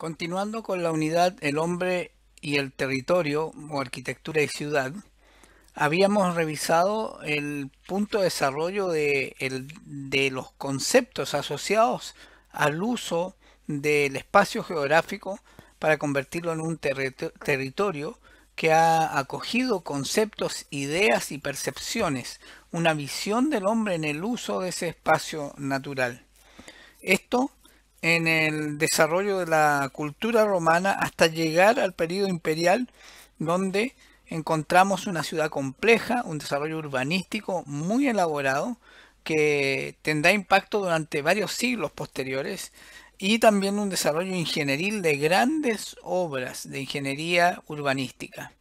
Continuando con la unidad El hombre y el territorio o arquitectura y ciudad, habíamos revisado el punto de desarrollo de, los conceptos asociados al uso del espacio geográfico para convertirlo en un territorio que ha acogido conceptos, ideas y percepciones, una visión del hombre en el uso de ese espacio natural. Esto en el desarrollo de la cultura romana hasta llegar al periodo imperial donde encontramos una ciudad compleja, un desarrollo urbanístico muy elaborado que tendrá impacto durante varios siglos posteriores y también un desarrollo ingenieril de grandes obras de ingeniería urbanística.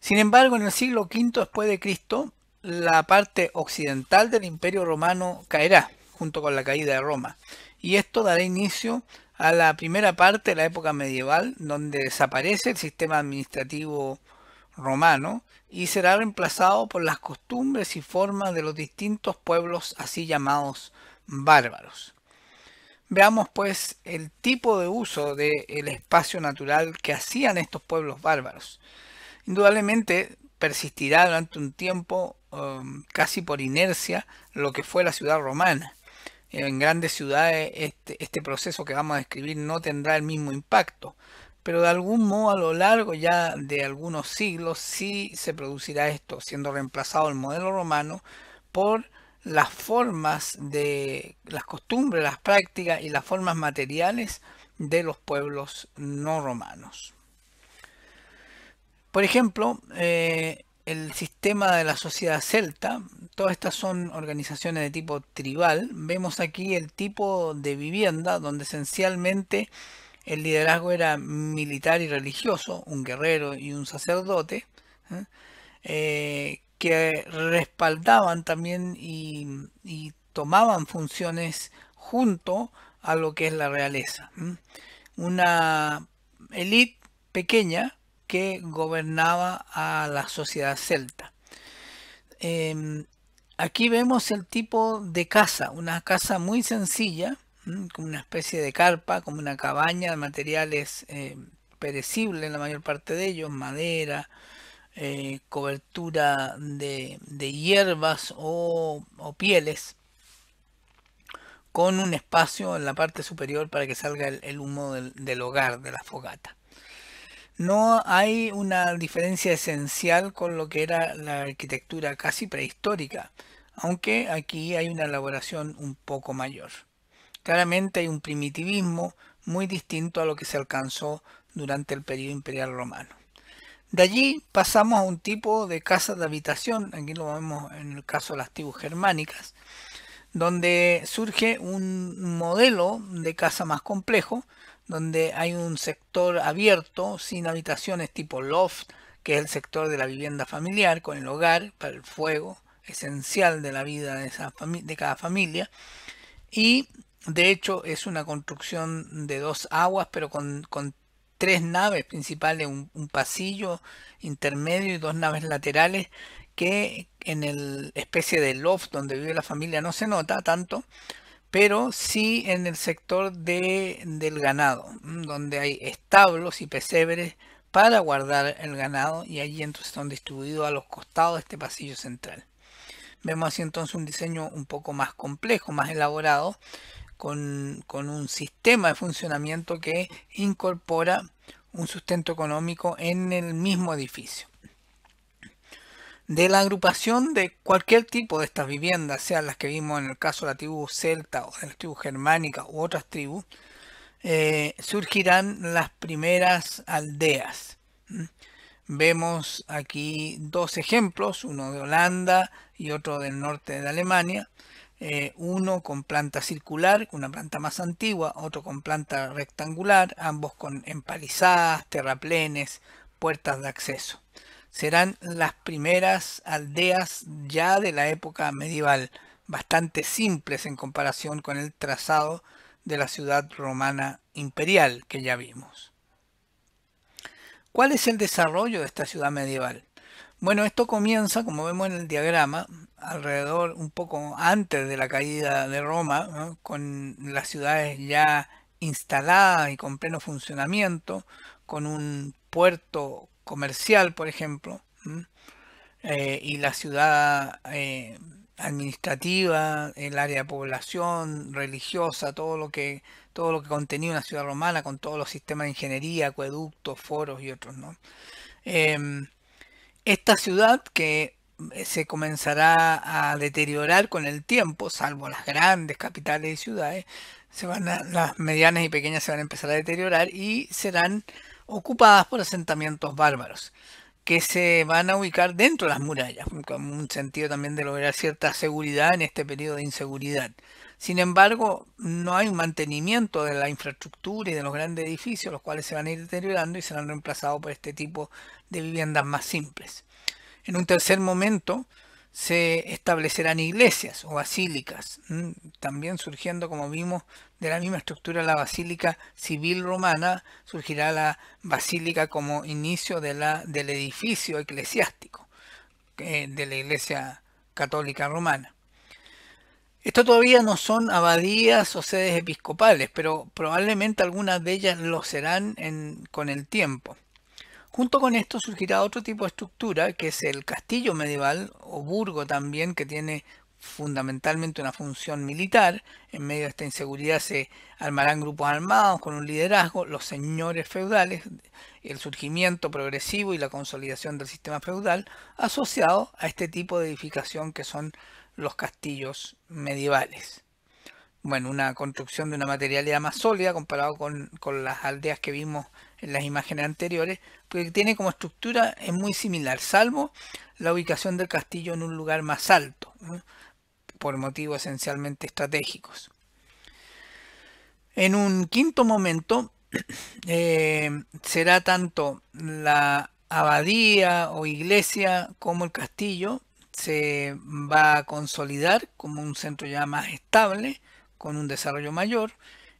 Sin embargo, en el siglo V después de Cristo, la parte occidental del Imperio Romano caerá junto con la caída de Roma y esto dará inicio a la primera parte de la época medieval donde desaparece el sistema administrativo romano y será reemplazado por las costumbres y formas de los distintos pueblos así llamados bárbaros. Veamos pues el tipo de uso del espacio natural que hacían estos pueblos bárbaros. Indudablemente persistirá durante un tiempo um, casi por inercia lo que fue la ciudad romana en grandes ciudades este, este, proceso que vamos a describir no tendrá el mismo impacto, pero de algún modo a lo largo ya de algunos siglos sí se producirá esto, siendo reemplazado el modelo romano por las formas de las costumbres, las prácticas y las formas materiales de los pueblos no romanos. Por ejemplo, eh, el sistema de la sociedad celta, todas estas son organizaciones de tipo tribal, vemos aquí el tipo de vivienda donde esencialmente el liderazgo era militar y religioso, un guerrero y un sacerdote, ¿eh? Eh, que respaldaban también y, y, tomaban funciones junto a lo que es la realeza. ¿eh? Una élite pequeña que gobernaba a la sociedad celta. Em, aquí vemos el tipo de casa, una casa muy sencilla, como una especie de carpa, como una cabaña de materiales em, perecibles, en la mayor parte de ellos, madera, eh, cobertura de, hierbas o, pieles, con un espacio en la parte superior para que salga el, humo del hogar, de la fogata no hay una diferencia esencial con lo que era la arquitectura casi prehistórica, aunque aquí hay una elaboración un poco mayor. Claramente hay un primitivismo muy distinto a lo que se alcanzó durante el periodo imperial romano. De allí pasamos a un tipo de casa de habitación, aquí lo vemos en el caso de las tribus germánicas, donde surge un modelo de casa más complejo, donde hay un sector abierto sin habitaciones tipo loft, que es el sector de la vivienda familiar, con el hogar para el fuego, esencial de la vida de, esa de cada familia. Y de hecho es una construcción de dos aguas, pero con, tres naves principales, un, pasillo intermedio y dos naves laterales que en el especie de loft donde vive la familia no se nota tanto, pero sí en el sector de, del ganado, mm, donde hay establos y pesebres para guardar el ganado y allí entonces están distribuidos a los costados de este pasillo central. Vemos así entonces un diseño un poco más complejo, más elaborado, con un sistema de funcionamiento que incorpora un sustento económico en el mismo edificio de la agrupación de cualquier tipo de estas viviendas, sean las que vimos en el caso de la tribu celta o de la tribu germánica u otras tribus, eh, surgirán las primeras aldeas. Vemos aquí dos ejemplos, uno de Holanda y otro del norte de Alemania. Eh, uno con planta circular, una planta más antigua, otro con planta rectangular, ambos con empalizadas, terraplenes, puertas de acceso serán las primeras aldeas ya de la época medieval, bastante simples en comparación con el trazado de la ciudad romana imperial que ya vimos. ¿Cuál es el desarrollo de esta ciudad medieval? Bueno, esto comienza, como vemos en el diagrama, alrededor un poco antes de la caída de Roma, con las ciudades ya instaladas y con pleno funcionamiento, con un puerto comercial, por ejemplo, eh, y la ciudad eh, administrativa, el área de población, religiosa, todo lo que todo lo que contenía una ciudad romana con todos los sistemas de ingeniería, acueductos, foros y otros, ¿no? Em, esta ciudad que eh, se comenzará a deteriorar con el tiempo, salvo las grandes capitales y ciudades, se van las medianas y pequeñas se van a empezar a deteriorar y serán ocupadas por asentamientos bárbaros que se van a ubicar dentro de las murallas, con un sentido también de lograr cierta seguridad en este periodo de inseguridad. Sin embargo, no hay un mantenimiento de la infraestructura y de los grandes edificios, los cuales se van a ir deteriorando y serán reemplazados por este tipo de viviendas más simples. En un tercer momento, se establecerán iglesias o basílicas, también surgiendo, como vimos, de la misma estructura la basílica civil romana, surgirá la basílica como inicio de la, del edificio eclesiástico eh, de la iglesia católica romana. Esto todavía no son abadías o sedes episcopales, pero probablemente algunas de ellas lo serán con el tiempo. Junto con esto surgirá otro tipo de estructura que es el castillo medieval o burgo también que tiene fundamentalmente una función militar. En medio de esta inseguridad se armarán grupos armados con un liderazgo, los señores feudales, el surgimiento progresivo y la consolidación del sistema feudal asociado a este tipo de edificación que son los castillos medievales. Bueno, una construcción de una materialidad más sólida comparado con, con las aldeas que vimos en las imágenes anteriores, porque tiene como estructura es muy similar, salvo la ubicación del castillo en un lugar más alto, por motivos esencialmente estratégicos. En un quinto momento eh, será tanto la abadía o iglesia como el castillo se va a consolidar como un centro ya más estable, con un desarrollo mayor,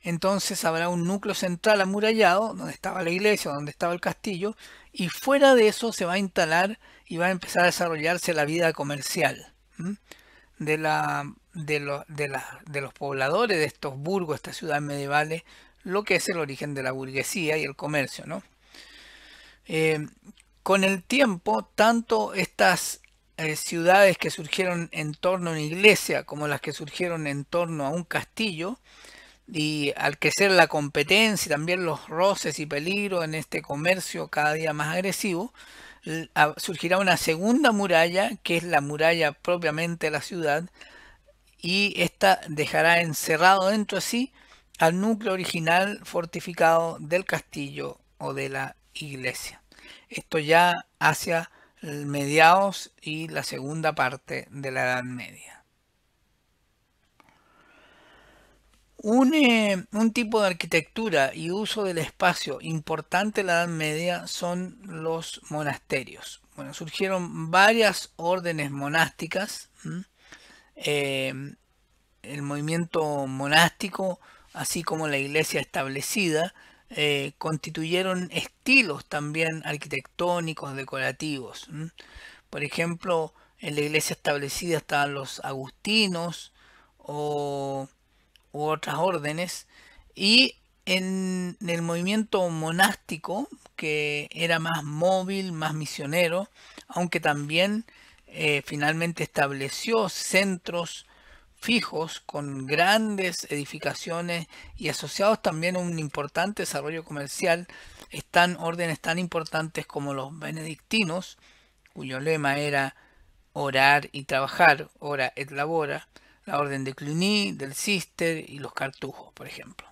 entonces habrá un núcleo central amurallado, donde estaba la iglesia, donde estaba el castillo, y fuera de eso se va a instalar y va a empezar a desarrollarse la vida comercial de, la, de, los pobladores de estos burgos, estas ciudades medievales, lo que es el origen de la burguesía y el comercio. ¿no? Eh, con el tiempo, tanto estas eh, ciudades que surgieron en torno a una iglesia como las que surgieron en torno a un castillo, y al crecer la competencia y también los roces y peligros en este comercio cada día más agresivo, surgirá una segunda muralla, que es la muralla propiamente de la ciudad, y esta dejará encerrado dentro de sí al núcleo original fortificado del castillo o de la iglesia. Esto ya hacia mediados y la segunda parte de la Edad Media. Eh, un, tipo de arquitectura y uso del espacio importante en la Edad Media son los monasterios. Bueno, surgieron varias órdenes monásticas. Eh, el movimiento monástico, así como la iglesia establecida, eh, constituyeron estilos también arquitectónicos, decorativos. Por ejemplo, en la iglesia establecida estaban los agustinos o u otras órdenes, y en el movimiento monástico, que era más móvil, más misionero, aunque también eh, finalmente estableció centros fijos con grandes edificaciones y asociados también a un importante desarrollo comercial, están órdenes tan importantes como los benedictinos, cuyo lema era orar y trabajar, ora et labora, la Orden de Cluny, del Cister y los Cartujos, por ejemplo.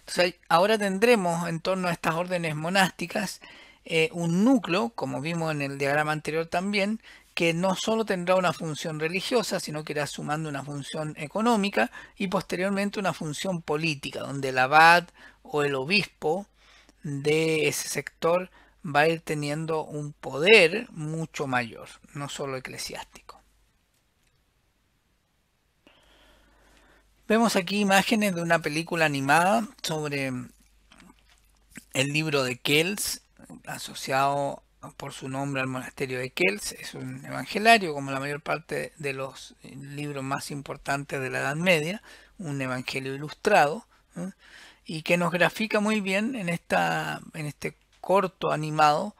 Entonces, ahora tendremos en torno a estas órdenes monásticas eh, un núcleo, como vimos en el diagrama anterior también, que no solo tendrá una función religiosa, sino que irá sumando una función económica y posteriormente una función política, donde el abad o el obispo de ese sector va a ir teniendo un poder mucho mayor, no solo eclesiástico. Vemos aquí imágenes de una película animada sobre el libro de Kells, asociado por su nombre al monasterio de Kells. Es un evangelario, como la mayor parte de los libros más importantes de la Edad Media, un evangelio ilustrado, ¿eh? y que nos grafica muy bien en, esta, en este corto animado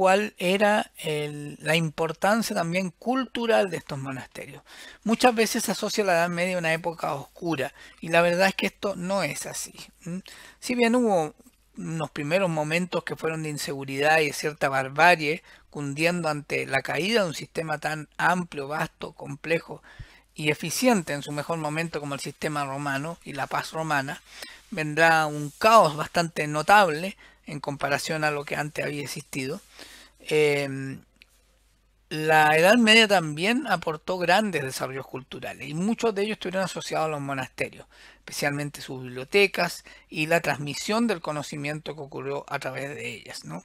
cuál era la importancia también cultural de estos monasterios. Muchas veces se asocia la Edad Media a una época oscura y la verdad es que esto no es así. Si bien hubo unos primeros momentos que fueron de inseguridad y de cierta barbarie cundiendo ante la caída de un sistema tan amplio, vasto, complejo y eficiente en su mejor momento como el sistema romano y la paz romana, vendrá un caos bastante notable en comparación a lo que antes había existido. Em, la Edad Media también aportó grandes desarrollos culturales y muchos de ellos estuvieron asociados a los monasterios, especialmente sus bibliotecas y la transmisión del conocimiento que ocurrió a través de ellas. ¿no?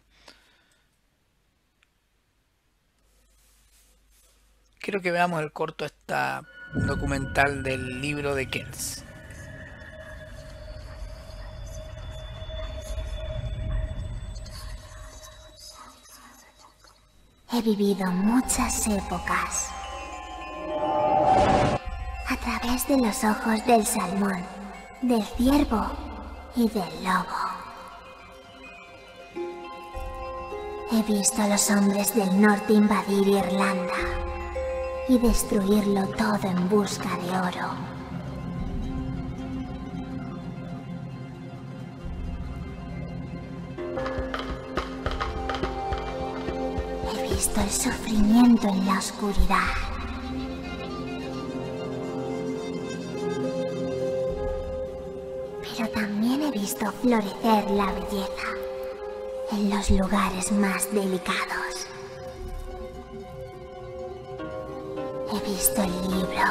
Quiero que veamos el corto esta documental del libro de Kells. He vivido muchas épocas. A través de los ojos del salmón, del ciervo y del lobo. He visto a los hombres del norte invadir Irlanda y destruirlo todo en busca de oro. He visto el sufrimiento en la oscuridad. Pero también he visto florecer la belleza en los lugares más delicados. He visto el libro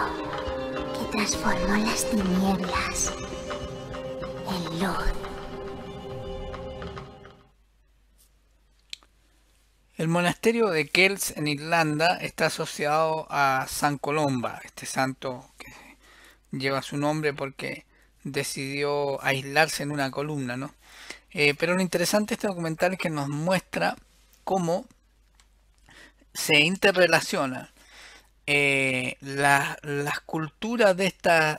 que transformó las tinieblas en luz. El monasterio de Kells en Irlanda está asociado a San Colomba, este santo que lleva su nombre porque decidió aislarse en una columna, ¿no? Eh, pero lo interesante de este documental es que nos muestra cómo se interrelacionan eh, las culturas de,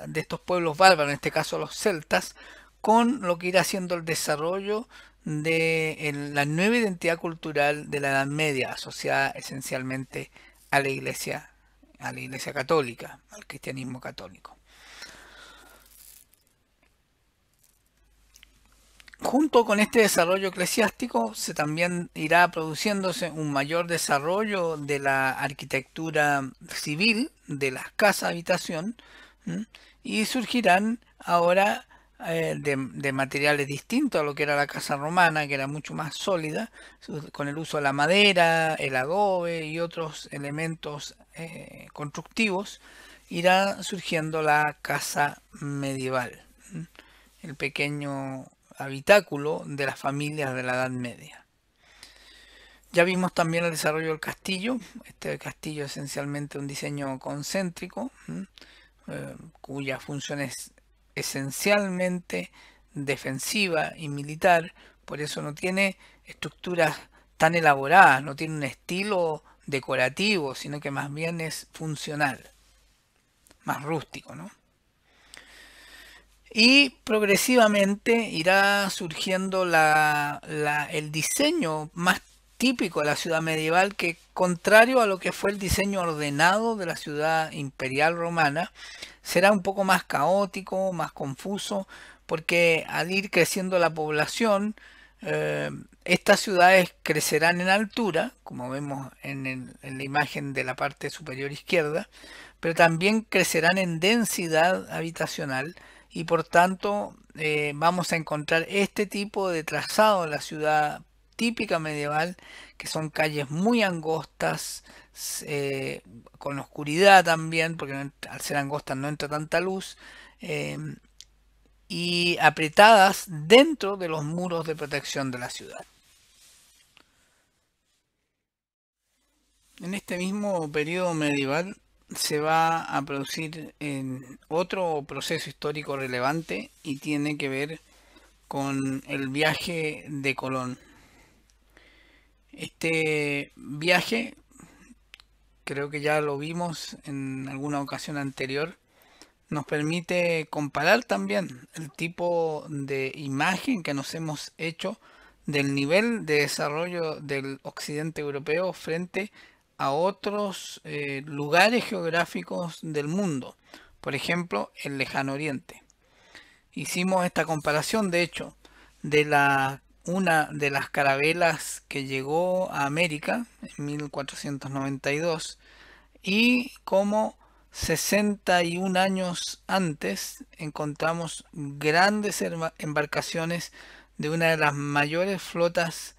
de estos pueblos bárbaros, en este caso los celtas, con lo que irá siendo el desarrollo de la nueva identidad cultural de la Edad Media, asociada esencialmente a la Iglesia, a la Iglesia católica, al cristianismo católico. Junto con este desarrollo eclesiástico se también irá produciéndose un mayor desarrollo de la arquitectura civil, de las casas habitación, y surgirán ahora eh, de, materiales distintos a lo que era la casa romana, que era mucho más sólida, con el uso de la madera, el adobe y otros elementos eh, constructivos, irá surgiendo la casa medieval, el pequeño habitáculo de las familias de la Edad Media. Ya vimos también el desarrollo del castillo, este castillo esencialmente un diseño concéntrico, eh, cuyas funciones esencialmente defensiva y militar, por eso no tiene estructuras tan elaboradas, no tiene un estilo decorativo, sino que más bien es funcional, más rústico, ¿no? Y progresivamente irá surgiendo el diseño más típico de la ciudad medieval que, contrario a lo que fue el diseño ordenado de la ciudad imperial romana, será un poco más caótico, más confuso, porque al ir creciendo la población, eh, estas ciudades crecerán en altura, como vemos en, la imagen de la parte superior izquierda, pero también crecerán en densidad habitacional y por tanto eh, vamos a encontrar este tipo de trazado en la ciudad típica medieval, que son calles muy angostas, eh, con oscuridad también, porque al ser angostas no entra tanta luz, em, y apretadas dentro de los muros de protección de la ciudad. En este mismo periodo medieval se va a producir en otro proceso histórico relevante y tiene que ver con el viaje de Colón este viaje creo que ya lo vimos en alguna ocasión anterior, nos permite comparar también el tipo de imagen que nos hemos hecho del nivel de desarrollo del occidente europeo frente a otros eh, lugares geográficos del mundo, por ejemplo el lejano oriente. Hicimos esta comparación, de hecho, de la una de las carabelas que llegó a América en 1492 y como 61 años antes encontramos grandes embarcaciones de una de las mayores flotas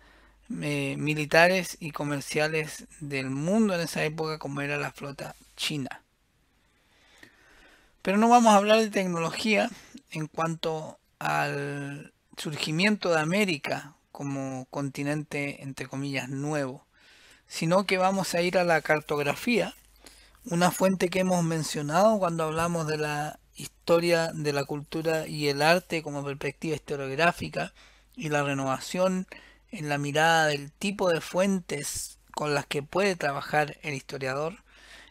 eh, militares y comerciales del mundo en esa época como era la flota china. Pero no vamos a hablar de tecnología en cuanto al surgimiento de América como continente, entre comillas, nuevo, sino que vamos a ir a la cartografía, una fuente que hemos mencionado cuando hablamos de la historia de la cultura y el arte como perspectiva historiográfica y la renovación en la mirada del tipo de fuentes con las que puede trabajar el historiador.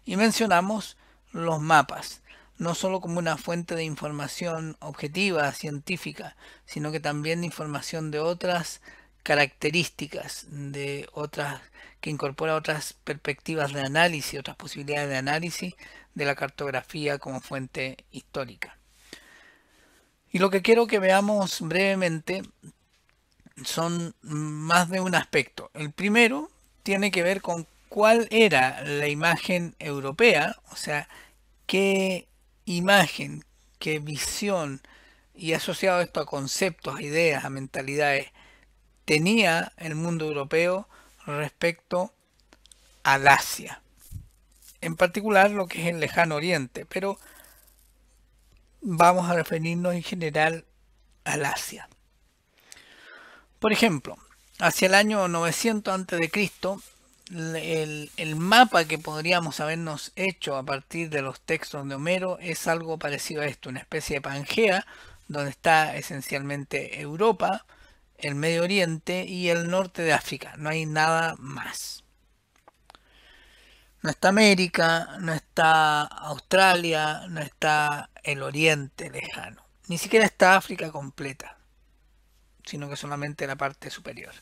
Y mencionamos los mapas, no solo como una fuente de información objetiva, científica, sino que también de información de otras características, de otras que incorpora otras perspectivas de análisis, otras posibilidades de análisis de la cartografía como fuente histórica. Y lo que quiero que veamos brevemente son más de un aspecto. El primero tiene que ver con cuál era la imagen europea, o sea, qué imagen que visión y asociado esto a conceptos, a ideas, a mentalidades, tenía el mundo europeo respecto al Asia. En particular lo que es el lejano oriente, pero vamos a referirnos en general al Asia. Por ejemplo, hacia el año 900 a.C., el, mapa que podríamos habernos hecho a partir de los textos de Homero es algo parecido a esto, una especie de Pangea, donde está esencialmente Europa, el Medio Oriente y el norte de África. No hay nada más. No está América, no está Australia, no está el Oriente lejano. Ni siquiera está África completa, sino que solamente la parte superior.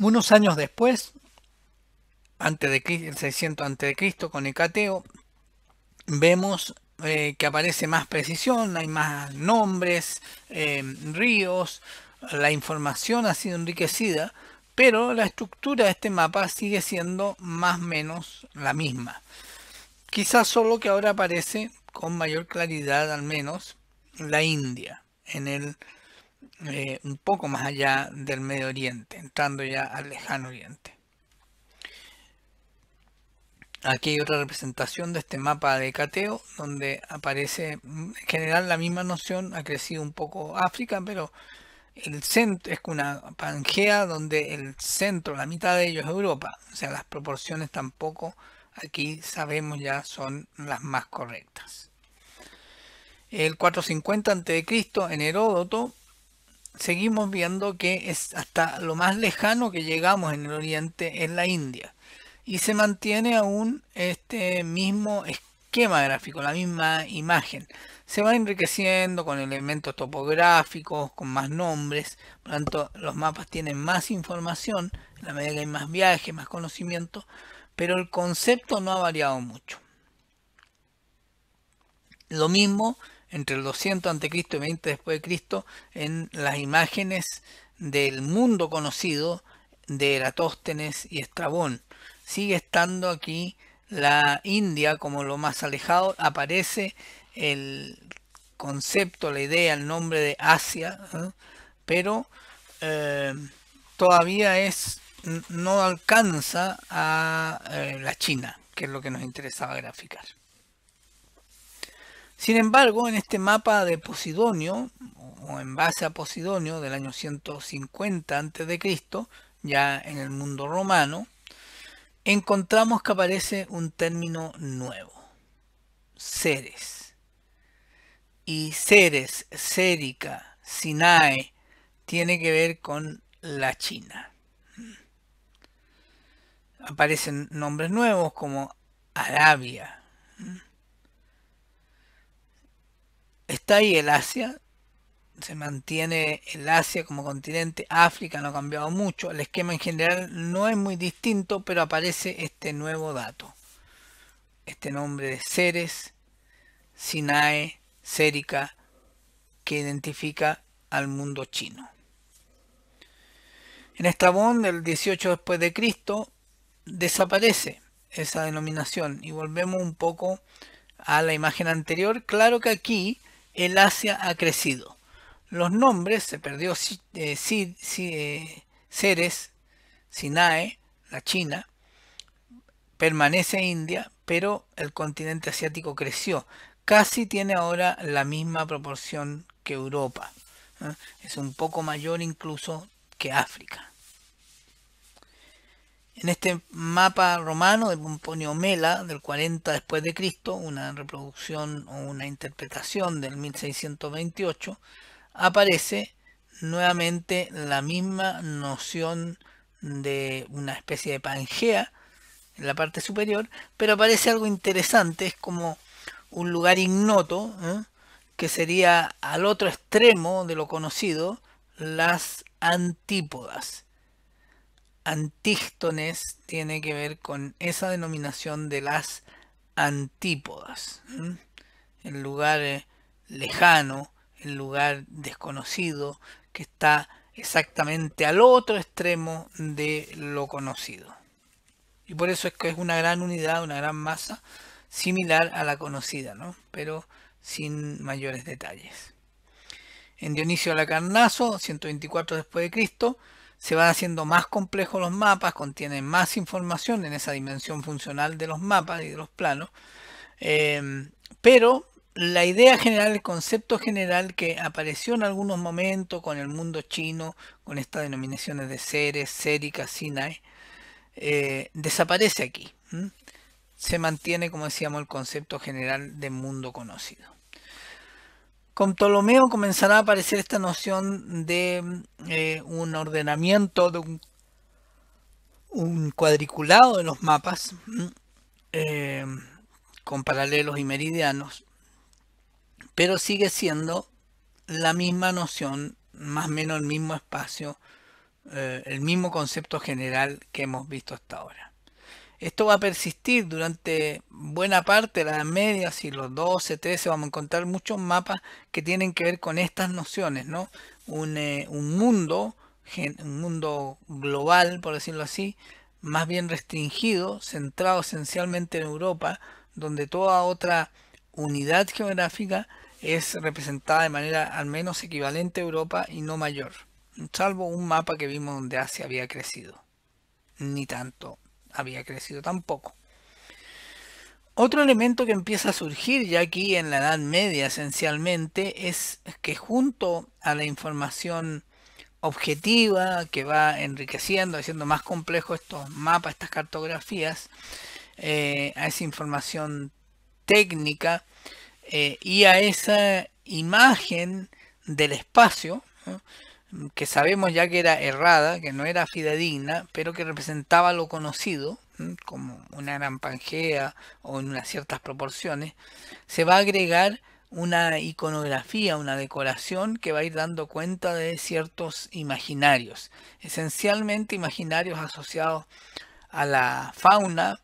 Unos años después, antes de 600 a.C. con Hecateo, vemos eh, que aparece más precisión, hay más nombres, eh, ríos, la información ha sido enriquecida, pero la estructura de este mapa sigue siendo más o menos la misma. Quizás solo que ahora aparece con mayor claridad al menos la India en el eh, un poco más allá del Medio Oriente, entrando ya al lejano Oriente. Aquí hay otra representación de este mapa de cateo, donde aparece mm, en general la misma noción, ha crecido un poco África, pero el centro es una pangea donde el centro, la mitad de ellos es Europa. O sea, las proporciones tampoco aquí sabemos ya son las más correctas. El 450 a.C. en Heródoto seguimos viendo que es hasta lo más lejano que llegamos en el oriente es la India. Y se mantiene aún este mismo esquema gráfico, la misma imagen. Se va enriqueciendo con elementos topográficos, con más nombres. Por lo tanto, los mapas tienen más información, en la medida que hay más viajes, más conocimiento. Pero el concepto no ha variado mucho. Lo mismo entre el 200 a.C. y 20 después de Cristo en las imágenes del mundo conocido de Eratóstenes y Estrabón. Sigue estando aquí la India como lo más alejado. Aparece el concepto, la idea, el nombre de Asia, ¿eh? pero eh, todavía es no alcanza a eh, la China, que es lo que nos interesaba graficar. Sin embargo, en este mapa de Posidonio, o en base a Posidonio del año 150 a.C., ya en el mundo romano, encontramos que aparece un término nuevo, Ceres. Y Ceres, Cérica, Sinae, tiene que ver con la China. Aparecen nombres nuevos como Arabia, Está ahí el Asia, se mantiene el Asia como continente, África no ha cambiado mucho, el esquema en general no es muy distinto, pero aparece este nuevo dato, este nombre de Ceres, Sinae, Cérica, que identifica al mundo chino. En bond, del 18 después de Cristo desaparece esa denominación y volvemos un poco a la imagen anterior. Claro que aquí el Asia ha crecido. Los nombres, se perdió eh, eh, Ceres, Sinae, la China, permanece India, pero el continente asiático creció. Casi tiene ahora la misma proporción que Europa. Es un poco mayor incluso que África. En este mapa romano de Pomponio Mela del 40 después de Cristo, una reproducción o una interpretación del 1628, aparece nuevamente la misma noción de una especie de pangea en la parte superior, pero aparece algo interesante, es como un lugar ignoto, ¿eh? que sería al otro extremo de lo conocido, las antípodas antístones tiene que ver con esa denominación de las antípodas. El lugar eh, lejano, el lugar desconocido, que está exactamente al otro extremo de lo conocido. Y por eso es que es una gran unidad, una gran masa, similar a la conocida, ¿no? pero sin mayores detalles. En Dionisio Lacarnaso, 124 después de Cristo, se van haciendo más complejos los mapas, contienen más información en esa dimensión funcional de los mapas y de los planos. Eh, pero la idea general, el concepto general que apareció en algunos momentos con el mundo chino, con estas denominaciones de seres, Cérica, Sinai, eh, desaparece aquí. Se mantiene, como decíamos, el concepto general de mundo conocido. Con Ptolomeo comenzará a aparecer esta noción de eh, un ordenamiento, de un, cuadriculado de los mapas mm, eh, con paralelos y meridianos, pero sigue siendo la misma noción, más o menos el mismo espacio, eh, el mismo concepto general que hemos visto hasta ahora. Esto va a persistir durante buena parte de la Edad Media, los 12, 13, vamos a encontrar muchos mapas que tienen que ver con estas nociones, ¿no? Un, eh, un mundo, un mundo global, por decirlo así, más bien restringido, centrado esencialmente en Europa, donde toda otra unidad geográfica es representada de manera al menos equivalente a Europa y no mayor, salvo un mapa que vimos donde Asia había crecido. Ni tanto había crecido tampoco. Otro elemento que empieza a surgir ya aquí en la Edad Media esencialmente es que junto a la información objetiva que va enriqueciendo, haciendo más complejo estos mapas, estas cartografías, eh, a esa información técnica eh, y a esa imagen del espacio, que sabemos ya que era errada, que no era fidedigna, pero que representaba lo conocido, como una gran pangea o en unas ciertas proporciones, se va a agregar una iconografía, una decoración que va a ir dando cuenta de ciertos imaginarios, esencialmente imaginarios asociados a la fauna,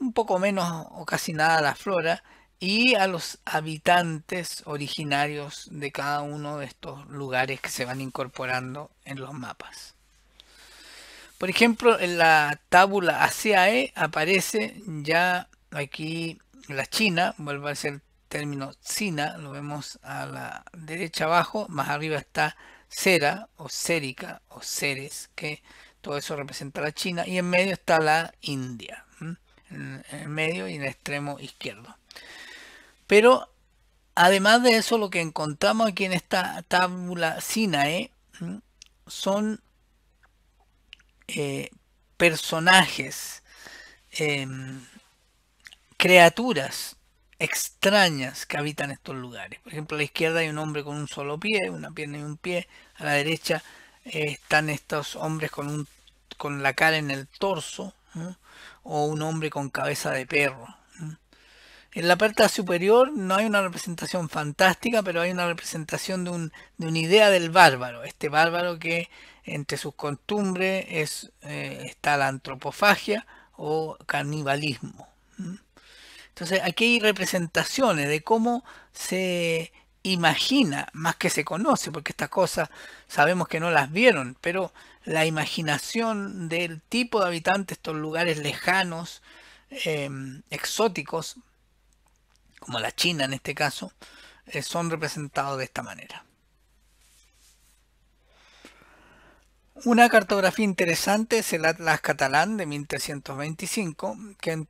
un poco menos o casi nada a la flora, y a los habitantes originarios de cada uno de estos lugares que se van incorporando en los mapas. Por ejemplo, en la tabla ACAE aparece ya aquí la China, vuelve a ser el término China, lo vemos a la derecha abajo, más arriba está Cera o Cérica o Ceres, que todo eso representa la China, y en medio está la India, en medio y en el extremo izquierdo. Pero además de eso, lo que encontramos aquí en esta tabla Sinae son eh, personajes, em, criaturas extrañas que habitan estos lugares. Por ejemplo, a la izquierda hay un hombre con un solo pie, una pierna y un pie. A la derecha eh, están estos hombres con, con la cara en el torso o un hombre con cabeza de perro. En la parte superior no hay una representación fantástica, pero hay una representación de, una idea del bárbaro. Este bárbaro que entre sus costumbres eh, está la antropofagia o canibalismo. Entonces aquí hay representaciones de cómo se imagina, más que se conoce, porque estas cosas sabemos que no las vieron, pero la imaginación del tipo de habitantes, estos lugares lejanos, eh, exóticos, como la China en este caso, eh, son representados de esta manera. Una cartografía interesante es el Atlas Catalán de 1325, que,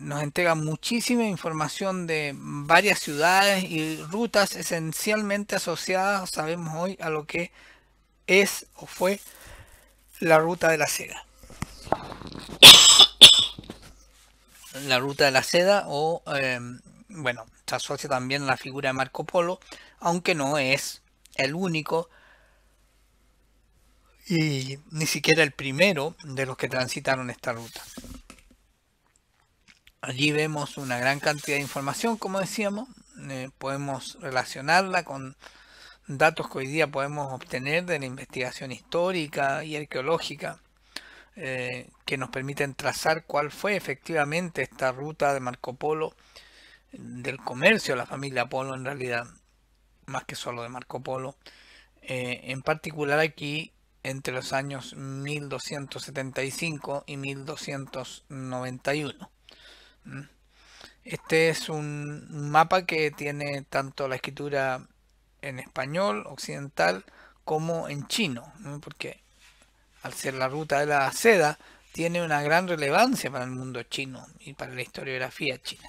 nos entrega muchísima información de varias ciudades y rutas esencialmente asociadas, sabemos hoy, a lo que es o fue la ruta de la seda. La ruta de la seda o eh, bueno, se asocia también la figura de Marco Polo, aunque no es el único y ni siquiera el primero de los que transitaron esta ruta. Allí vemos una gran cantidad de información, como decíamos, eh, podemos relacionarla con datos que hoy día podemos obtener de la investigación histórica y arqueológica eh, que nos permiten trazar cuál fue efectivamente esta ruta de Marco Polo del comercio la familia Polo en realidad, más que solo de Marco Polo. Eh, en particular aquí, entre los años 1275 y 1291. Este es un mapa que tiene tanto la escritura en español occidental como en chino, porque al ser la ruta de la seda, tiene una gran relevancia para el mundo chino y para la historiografía china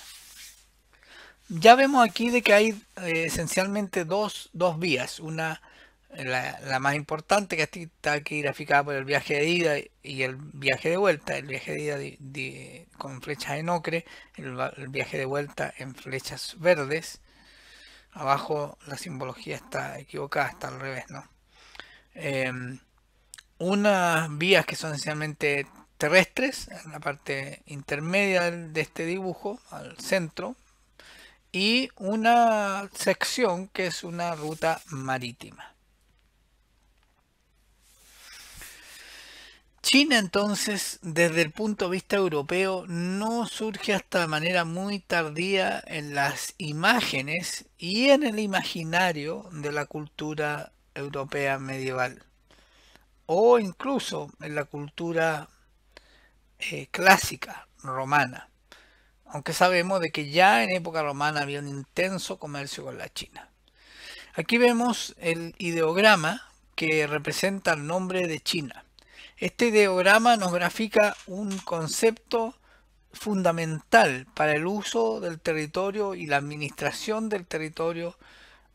ya vemos aquí de que hay eh, esencialmente dos, vías. Una, la, más importante que está aquí graficada por el viaje de ida y el viaje de vuelta. El viaje de ida con flechas en ocre, el, viaje de vuelta en flechas verdes. Abajo la simbología está equivocada, está al revés, ¿no? Em, unas vías que son esencialmente terrestres, en la parte intermedia de este dibujo, al centro, y una sección que es una ruta marítima. China entonces, desde el punto de vista europeo, no surge hasta de manera muy tardía en las imágenes y en el imaginario de la cultura europea medieval o incluso en la cultura eh, clásica romana aunque sabemos de que ya en época romana había un intenso comercio con la China. Aquí vemos el ideograma que representa el nombre de China. Este ideograma nos grafica un concepto fundamental para el uso del territorio y la administración del territorio,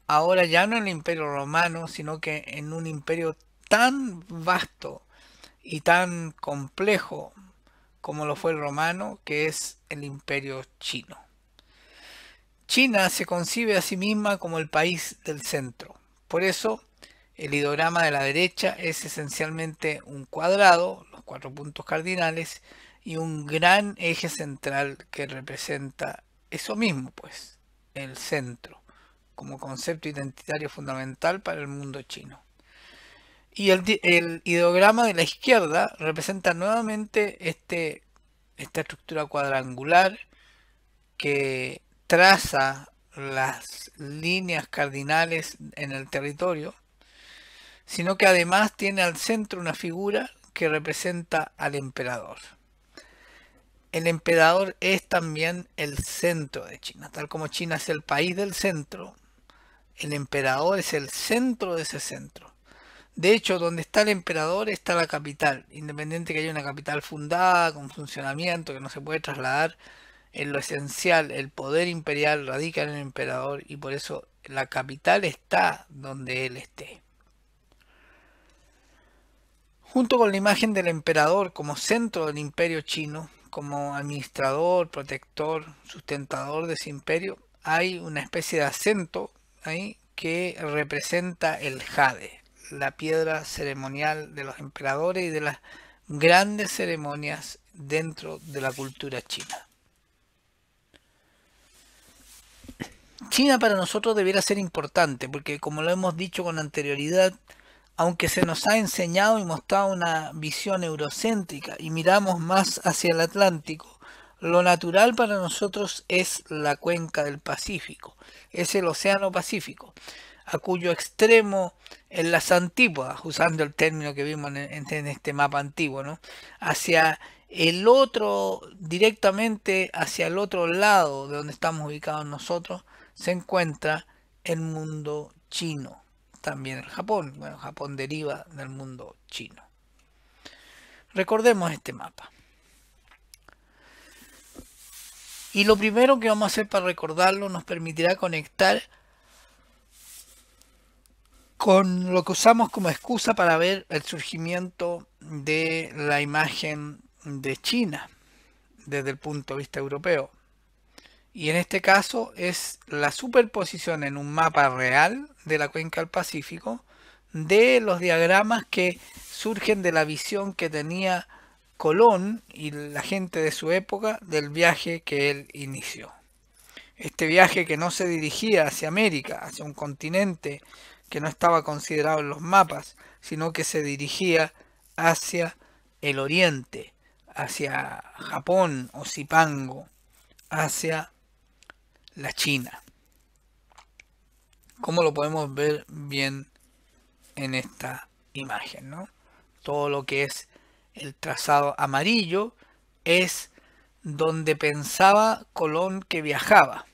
ahora ya no en el imperio romano, sino que en un imperio tan vasto y tan complejo como lo fue el romano, que es el imperio chino. China se concibe a sí misma como el país del centro. Por eso, el ideograma de la derecha es esencialmente un cuadrado, los cuatro puntos cardinales, y un gran eje central que representa eso mismo, pues, el centro, como concepto identitario fundamental para el mundo chino. Y el, ideograma de la izquierda representa nuevamente este, esta estructura cuadrangular que traza las líneas cardinales en el territorio, sino que además tiene al centro una figura que representa al emperador. El emperador es también el centro de China, tal como China es el país del centro, el emperador es el centro de ese centro. De hecho, donde está el emperador está la capital, independiente que haya una capital fundada, con funcionamiento, que no se puede trasladar. En lo esencial, el poder imperial radica en el emperador y por eso la capital está donde él esté. Junto con la imagen del emperador como centro del imperio chino, como administrador, protector, sustentador de ese imperio, hay una especie de acento ahí que representa el jade, la piedra ceremonial de los emperadores y de las grandes ceremonias dentro de la cultura china. China para nosotros debiera ser importante porque como lo hemos dicho con anterioridad, aunque se nos ha enseñado y mostrado una visión eurocéntrica y miramos más hacia el Atlántico, lo natural para nosotros es la cuenca del Pacífico, es el Océano Pacífico a cuyo extremo en las antípodas, usando el término que vimos en, este mapa antiguo, ¿no? hacia el otro, directamente hacia el otro lado de donde estamos ubicados nosotros, se encuentra el mundo chino, también el Japón. Bueno, Japón deriva del mundo chino. Recordemos este mapa. Y lo primero que vamos a hacer para recordarlo nos permitirá conectar con lo que usamos como excusa para ver el surgimiento de la imagen de China desde el punto de vista europeo. Y en este caso es la superposición en un mapa real de la cuenca del Pacífico de los diagramas que surgen de la visión que tenía Colón y la gente de su época del viaje que él inició. Este viaje que no se dirigía hacia América, hacia un continente que no estaba considerado en los mapas, sino que se dirigía hacia el oriente, hacia Japón o Zipango, hacia la China. Como lo podemos ver bien en esta imagen, ¿no? Todo lo que es el trazado amarillo es donde pensaba Colón que viajaba.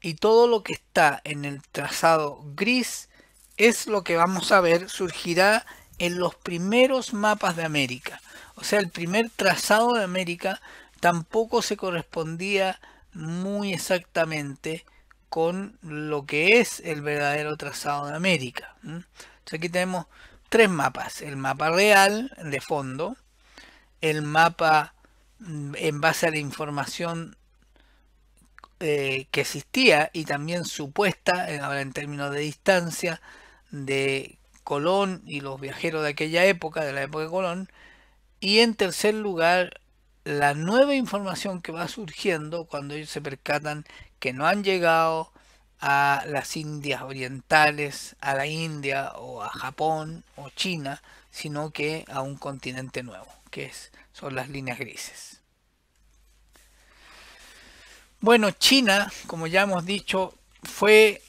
Y todo lo que está en el trazado gris es lo que vamos a ver, surgirá en los primeros mapas de América. O sea, el primer trazado de América tampoco se correspondía muy exactamente con lo que es el verdadero trazado de América. aquí tenemos tres mapas. El mapa real de fondo, el mapa mm, en base a la información eh, que existía y también supuesta, ahora en términos de distancia, de Colón y los viajeros de aquella época, de la época de Colón. Y en tercer lugar, la nueva información que va surgiendo cuando ellos se percatan que no han llegado a las Indias orientales, a la India o a Japón o China, sino que a un continente nuevo, que es, son las líneas grises. Bueno, China, como ya hemos dicho, fue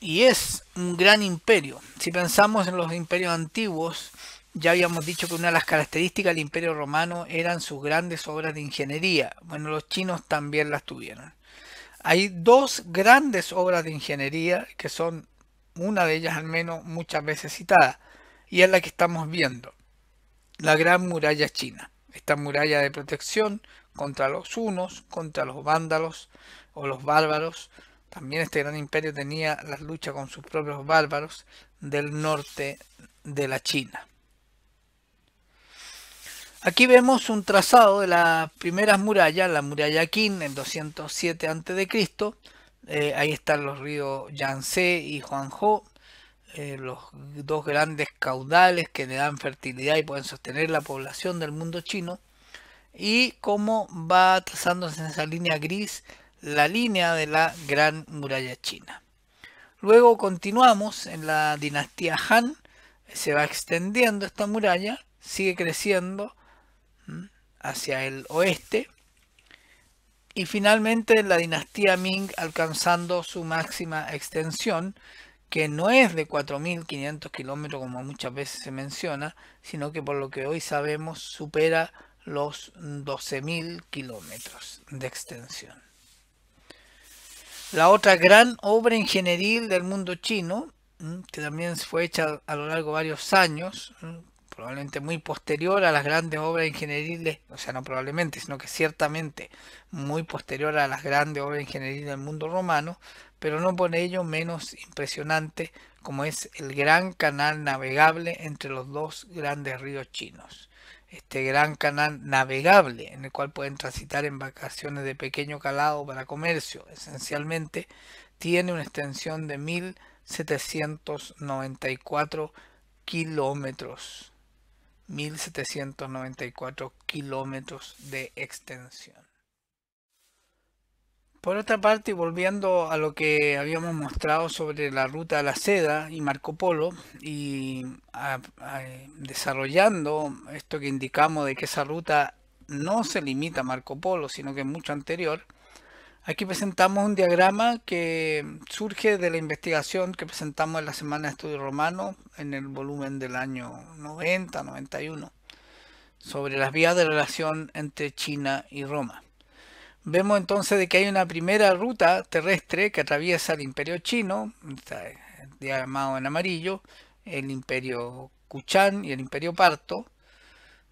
y es un gran imperio. Si pensamos en los imperios antiguos, ya habíamos dicho que una de las características del imperio romano eran sus grandes obras de ingeniería. Bueno, los chinos también las tuvieron. Hay dos grandes obras de ingeniería que son una de ellas al menos muchas veces citada y es la que estamos viendo. La gran muralla china. Esta muralla de protección contra los hunos, contra los vándalos o los bárbaros también este gran imperio tenía las luchas con sus propios bárbaros del norte de la China. Aquí vemos un trazado de las primeras murallas, la muralla Qin en 207 a.C. Eh, ahí están los ríos Yangtze y Huangho, eh, los dos grandes caudales que le dan fertilidad y pueden sostener la población del mundo chino. Y cómo va trazándose en esa línea gris la línea de la Gran Muralla China. Luego continuamos en la dinastía Han, se va extendiendo esta muralla, sigue creciendo hacia el oeste y finalmente la dinastía Ming alcanzando su máxima extensión que no es de 4.500 kilómetros como muchas veces se menciona, sino que por lo que hoy sabemos supera los 12.000 kilómetros de extensión. La otra gran obra ingenieril del mundo chino, que también fue hecha a lo largo de varios años, probablemente muy posterior a las grandes obras ingenieriles, o sea, no probablemente, sino que ciertamente muy posterior a las grandes obras ingenieriles del mundo romano, pero no por ello menos impresionante como es el gran canal navegable entre los dos grandes ríos chinos este gran canal navegable en el cual pueden transitar embarcaciones de pequeño calado para comercio. Esencialmente tiene una extensión de 1794 kilómetros. 1794 kilómetros de extensión. Por otra parte, volviendo a lo que habíamos mostrado sobre la ruta de la seda y Marco Polo, y desarrollando esto que indicamos de que esa ruta no se limita a Marco Polo, sino que es mucho anterior, aquí presentamos un diagrama que surge de la investigación que presentamos en la Semana de Estudio Romano, en el volumen del año 90-91, sobre las vías de relación entre China y Roma. Vemos entonces de que hay una primera ruta terrestre que atraviesa el imperio chino, está llamado en amarillo, el imperio Kuchán y el imperio Parto,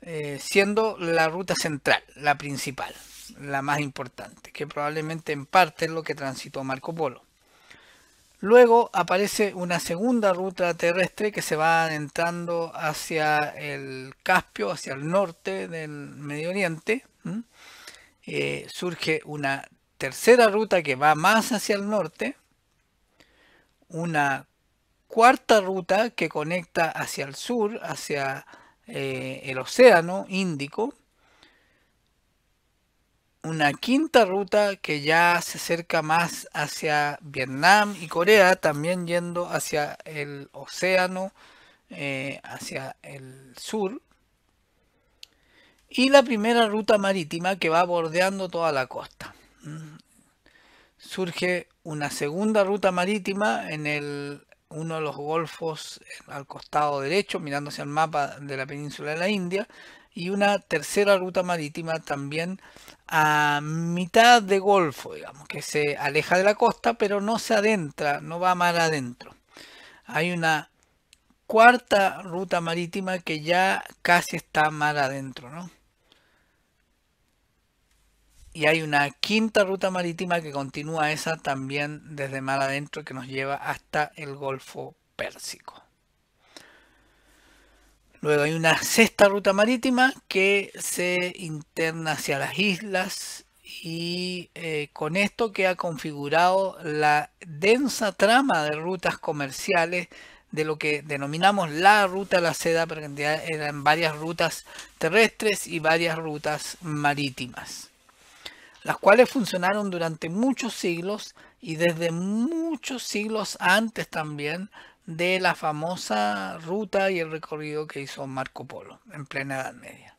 eh, siendo la ruta central, la principal, la más importante, que probablemente en parte es lo que transitó Marco Polo. Luego aparece una segunda ruta terrestre que se va adentrando hacia el Caspio, hacia el norte del Medio Oriente. Eh, surge una tercera ruta que va más hacia el norte, una cuarta ruta que conecta hacia el sur, hacia eh, el océano Índico, una quinta ruta que ya se acerca más hacia Vietnam y Corea, también yendo hacia el océano, eh, hacia el sur, y la primera ruta marítima que va bordeando toda la costa. Mm. Surge una segunda ruta marítima en el, uno de los golfos al costado derecho, mirándose al mapa de la península de la India, y una tercera ruta marítima también a mitad de golfo, digamos, que se aleja de la costa, pero no se adentra, no va mal adentro. Hay una cuarta ruta marítima que ya casi está mal adentro, ¿no? Y hay una quinta ruta marítima que continúa esa también desde mar adentro que nos lleva hasta el Golfo Pérsico. Luego hay una sexta ruta marítima que se interna hacia las islas y eh, con esto que ha configurado la densa trama de rutas comerciales de lo que denominamos la ruta de la seda, realidad eran varias rutas terrestres y varias rutas marítimas las cuales funcionaron durante muchos siglos y desde muchos siglos antes también de la famosa ruta y el recorrido que hizo Marco Polo en plena Edad Media.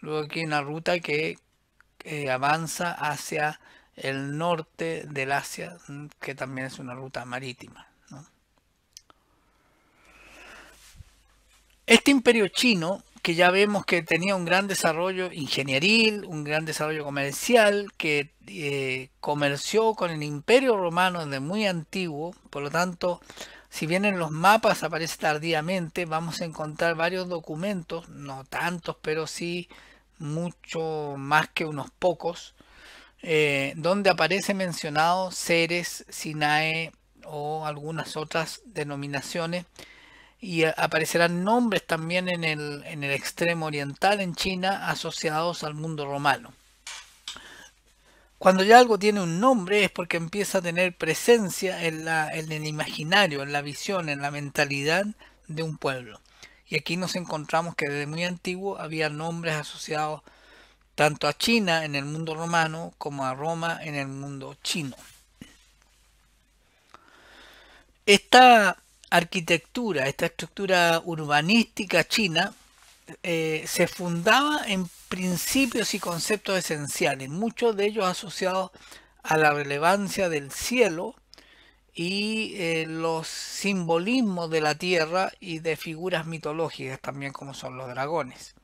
Luego aquí una ruta que avanza hacia el norte del Asia, que también es una ruta marítima. Este imperio chino que ya vemos que tenía un gran desarrollo ingenieril, un gran desarrollo comercial, que eh, comerció con el imperio romano desde muy antiguo, por lo tanto, si bien en los mapas aparece tardíamente, vamos a encontrar varios documentos, no tantos, pero sí mucho más que unos pocos, eh, donde aparece mencionado Ceres, Sinae o algunas otras denominaciones y aparecerán nombres también en el, en el extremo oriental en China asociados al mundo romano. Cuando ya algo tiene un nombre es porque empieza a tener presencia en, la, en, el imaginario, en la visión, en la mentalidad de un pueblo. Y aquí nos encontramos que desde muy antiguo había nombres asociados tanto a China en el mundo romano como a Roma en el mundo chino. Esta arquitectura, esta estructura urbanística china, eh, se fundaba en principios y conceptos esenciales, muchos de ellos asociados a la relevancia del cielo y eh, los simbolismos de la tierra y de figuras mitológicas también como son los dragones,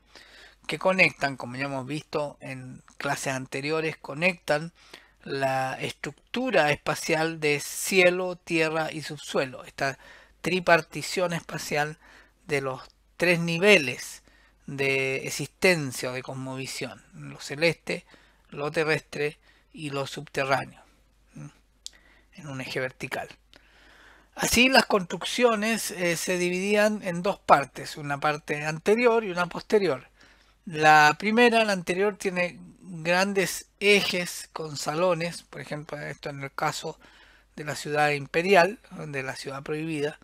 que conectan, como ya hemos visto en clases anteriores, conectan la estructura espacial de cielo, tierra y subsuelo. Esta tripartición espacial de los tres niveles de existencia o de cosmovisión, lo celeste, lo terrestre y lo subterráneo, en un eje vertical. Así las construcciones eh, se dividían en dos partes, una parte anterior y una posterior. La primera, la anterior, tiene grandes ejes con salones, por ejemplo, esto en el caso de la ciudad imperial, de la ciudad prohibida,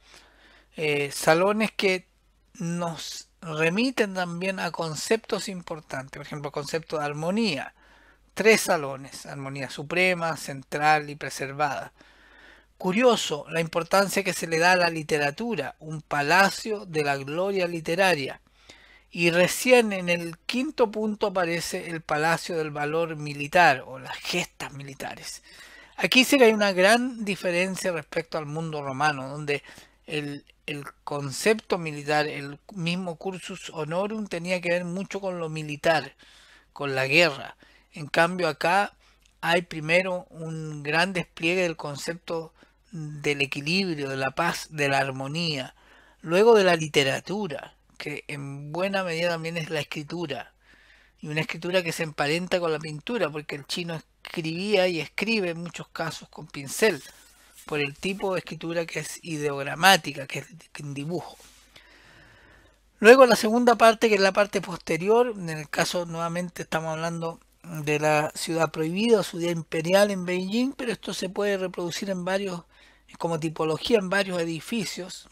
eh, salones que nos remiten también a conceptos importantes, por ejemplo, concepto de armonía, tres salones, armonía suprema, central y preservada. Curioso la importancia que se le da a la literatura, un palacio de la gloria literaria. Y recién en el quinto punto aparece el palacio del valor militar o las gestas militares. Aquí sí hay una gran diferencia respecto al mundo romano, donde el, el concepto militar, el mismo cursus honorum tenía que ver mucho con lo militar, con la guerra. En cambio acá hay primero un gran despliegue del concepto del equilibrio, de la paz, de la armonía, luego de la literatura, que en buena medida también es la escritura, y una escritura que se emparenta con la pintura, porque el chino es escribía y escribe en muchos casos con pincel, por el tipo de escritura que es ideogramática, que es en dibujo. Luego la segunda parte, que es la parte posterior, en el caso nuevamente estamos hablando de la ciudad prohibida su día imperial en Beijing, pero esto se puede reproducir en varios, como tipología en varios edificios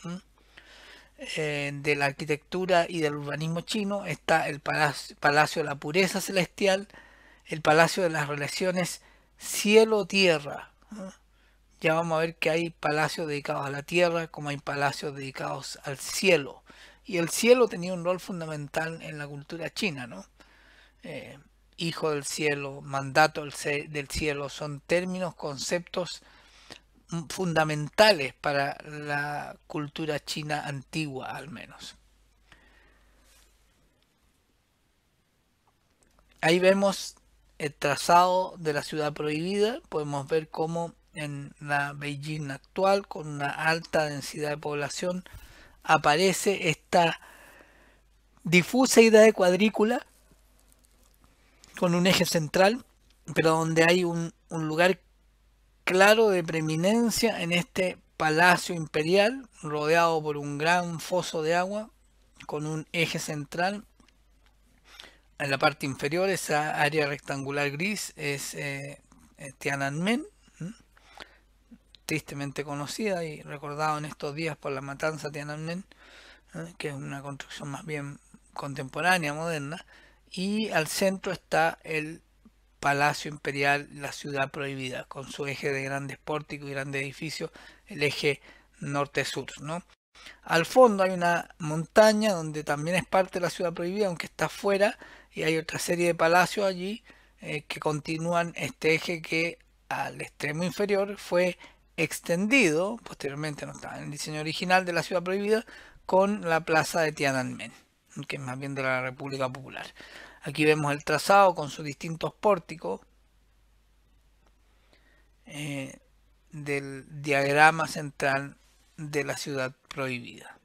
eh, de la arquitectura y del urbanismo chino. Está el palacio, palacio de la Pureza Celestial, el Palacio de las Relaciones Cielo-Tierra. ¿ah? Ya vamos a ver que hay palacios dedicados a la tierra como hay palacios dedicados al cielo. Y el cielo tenía un rol fundamental en la cultura china, ¿no? Eh, hijo del cielo, mandato del cielo, son términos, conceptos fundamentales para la cultura china antigua al menos. Ahí vemos el trazado de la ciudad prohibida, podemos ver cómo en la Beijing actual, con una alta densidad de población, aparece esta difusa idea de cuadrícula con un eje central, pero donde hay un, un lugar claro de preeminencia en este palacio imperial, rodeado por un gran foso de agua, con un eje central en la parte inferior, esa área rectangular gris es eh, eh, Tiananmen, tristemente conocida y recordada en estos días por la matanza Tiananmen, que es una construcción más bien contemporánea, moderna, y al centro está el Palacio Imperial, la ciudad prohibida, con su eje de grandes pórticos y grandes edificios, el eje norte-sur. Al fondo hay una montaña donde también es parte de la ciudad prohibida, aunque está fuera, y hay otra serie de palacios allí eh, que continúan este eje que al extremo inferior fue extendido, posteriormente no estaba en el diseño original de la ciudad prohibida, con la plaza de Tiananmen, que es más bien de la República Popular. Aquí vemos el trazado con sus distintos pórticos eh, del diagrama central de la ciudad prohibida.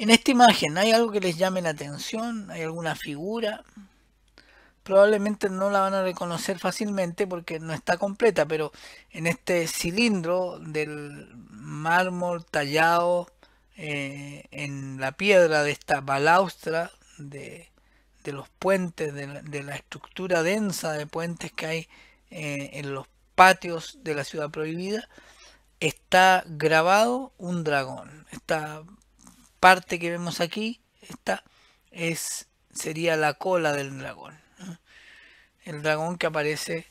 En esta imagen, ¿hay algo que les llame la atención? ¿Hay alguna figura? Probablemente no la van a reconocer fácilmente porque no está completa, pero en este cilindro del mármol tallado eh, en la piedra de esta balaustra de, los puentes, de la, estructura densa de puentes que hay eh, en los patios de la ciudad prohibida, está grabado un dragón. Está parte que vemos aquí, esta es, sería la cola del dragón. El dragón que aparece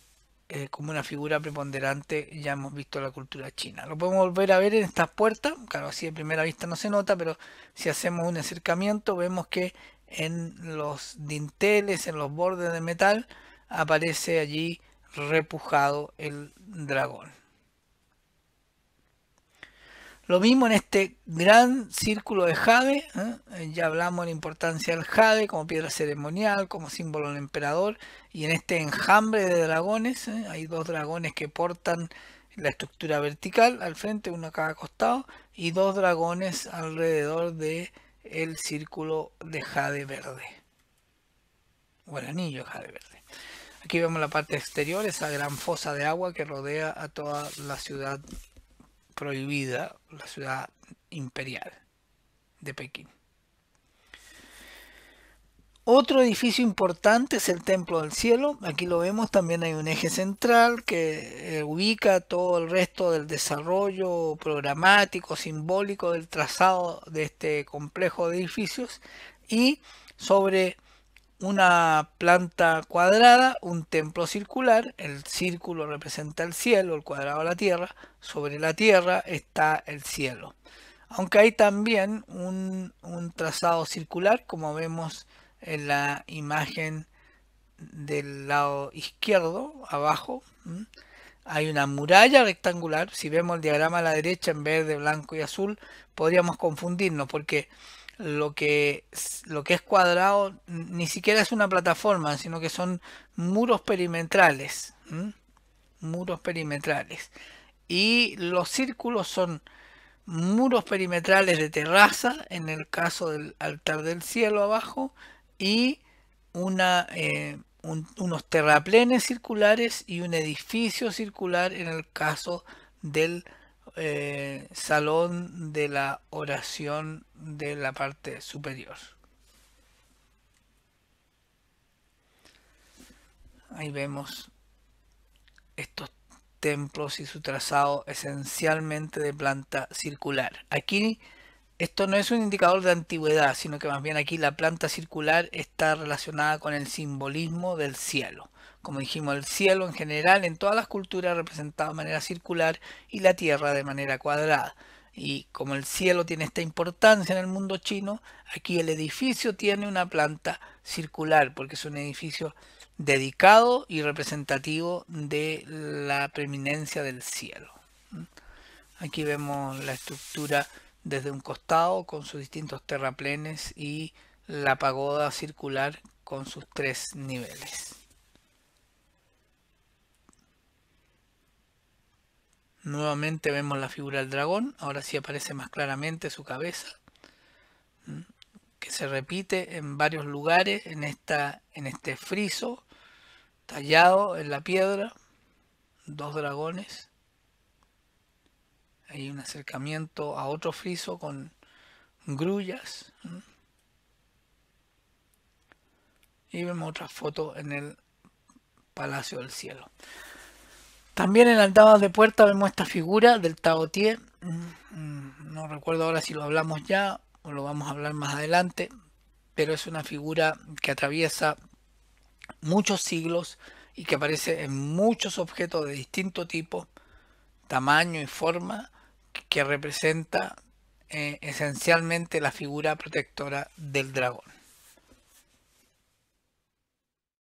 eh, como una figura preponderante, ya hemos visto la cultura china. Lo podemos volver a ver en estas puertas, claro, así de primera vista no se nota, pero si hacemos un acercamiento vemos que en los dinteles, en los bordes de metal, aparece allí repujado el dragón. Lo mismo en este gran círculo de jade, ¿eh? ya hablamos de la importancia del jade como piedra ceremonial, como símbolo del emperador, y en este enjambre de dragones, ¿eh? hay dos dragones que portan la estructura vertical al frente, uno a cada costado, y dos dragones alrededor de el círculo de jade verde, o el anillo de jade verde. Aquí vemos la parte exterior, esa gran fosa de agua que rodea a toda la ciudad prohibida la ciudad imperial de Pekín. Otro edificio importante es el Templo del Cielo. Aquí lo vemos, también hay un eje central que eh, ubica todo el resto del desarrollo programático, simbólico del trazado de este complejo de edificios. Y sobre una planta cuadrada, un templo circular, el círculo representa el cielo, el cuadrado la tierra, sobre la tierra está el cielo. Aunque hay también un, trazado circular, como vemos en la imagen del lado izquierdo, abajo, hay una muralla rectangular. Si vemos el diagrama a la derecha en verde, blanco y azul, podríamos confundirnos porque lo que, lo que es cuadrado ni siquiera es una plataforma, sino que son muros perimetrales. Muros perimetrales. Y los círculos son muros perimetrales de terraza, en el caso del altar del cielo abajo, y una, eh, unos terraplenes circulares y un edificio circular en el caso del eh, salón de la oración de la parte superior. Ahí vemos estos templos y su trazado esencialmente de planta circular. Aquí esto no es un indicador de antigüedad, sino que más bien aquí la planta circular está relacionada con el simbolismo del cielo como dijimos, el cielo en general en todas las culturas representado de manera circular y la tierra de manera cuadrada. Y como el cielo tiene esta importancia en el mundo chino, aquí el edificio tiene una planta circular, porque es un edificio dedicado y representativo de la preeminencia del cielo. ¿Mm? Aquí vemos la estructura desde un costado con sus distintos terraplenes y la pagoda circular con sus tres niveles. Nuevamente vemos la figura del dragón, ahora sí aparece más claramente su cabeza, que se repite en varios lugares en, esta, en este friso tallado en la piedra, dos dragones. Hay un acercamiento a otro friso con grullas. Y vemos otra foto en el Palacio del Cielo. También en Andadas de Puerta vemos esta figura del Taotier. Mm, mm, no recuerdo ahora si lo hablamos ya o lo vamos a hablar más adelante, pero es una figura que atraviesa muchos siglos y que aparece en muchos objetos de distinto tipo, tamaño y forma, que representa eh, esencialmente la figura protectora del dragón.